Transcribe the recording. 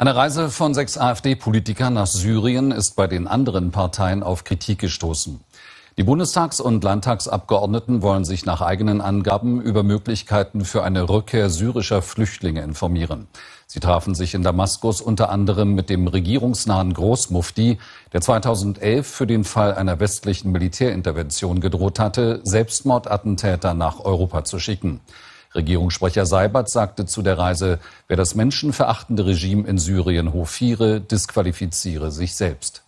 Eine Reise von sechs AfD-Politikern nach Syrien ist bei den anderen Parteien auf Kritik gestoßen. Die Bundestags- und Landtagsabgeordneten wollen sich nach eigenen Angaben über Möglichkeiten für eine Rückkehr syrischer Flüchtlinge informieren. Sie trafen sich in Damaskus unter anderem mit dem regierungsnahen Großmufti, der 2011 für den Fall einer westlichen Militärintervention gedroht hatte, Selbstmordattentäter nach Europa zu schicken. Regierungssprecher Seibert sagte zu der Reise, wer das menschenverachtende Regime in Syrien hofiere, disqualifiziere sich selbst.